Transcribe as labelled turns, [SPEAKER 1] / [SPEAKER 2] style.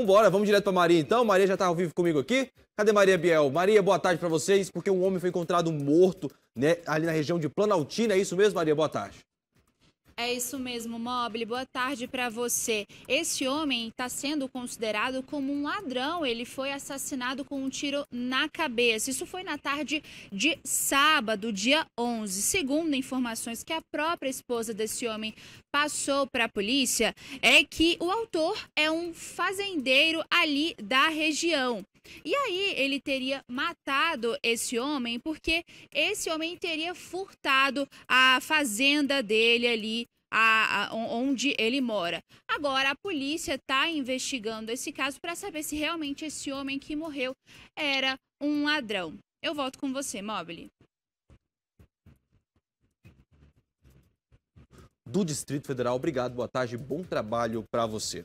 [SPEAKER 1] Vambora, vamos direto pra Maria então. Maria já tá ao vivo comigo aqui. Cadê Maria Biel? Maria, boa tarde para vocês, porque um homem foi encontrado morto, né, ali na região de Planaltina. É isso mesmo, Maria? Boa tarde.
[SPEAKER 2] É isso mesmo, Mobile. Boa tarde para você. Esse homem está sendo considerado como um ladrão. Ele foi assassinado com um tiro na cabeça. Isso foi na tarde de sábado, dia 11. Segundo informações que a própria esposa desse homem passou para a polícia, é que o autor é um fazendeiro ali da região. E aí ele teria matado esse homem porque esse homem teria furtado a fazenda dele ali a, a, onde ele mora. Agora, a polícia está investigando esse caso para saber se realmente esse homem que morreu era um ladrão. Eu
[SPEAKER 3] volto com você, Mobile.
[SPEAKER 4] Do Distrito Federal, obrigado, boa tarde, bom trabalho para você.